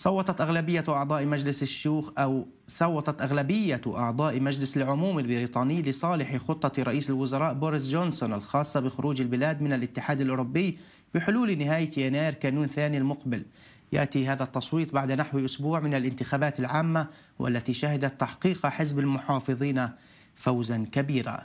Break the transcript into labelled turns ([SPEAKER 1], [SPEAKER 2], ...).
[SPEAKER 1] صوتت أغلبية أعضاء مجلس الشيوخ أو صوتت أغلبية أعضاء مجلس العموم البريطاني لصالح خطة رئيس الوزراء بوريس جونسون الخاصة بخروج البلاد من الاتحاد الأوروبي بحلول نهاية يناير كانون ثاني المقبل يأتي هذا التصويت بعد نحو أسبوع من الانتخابات العامة والتي شهدت تحقيق حزب المحافظين فوزا كبيرا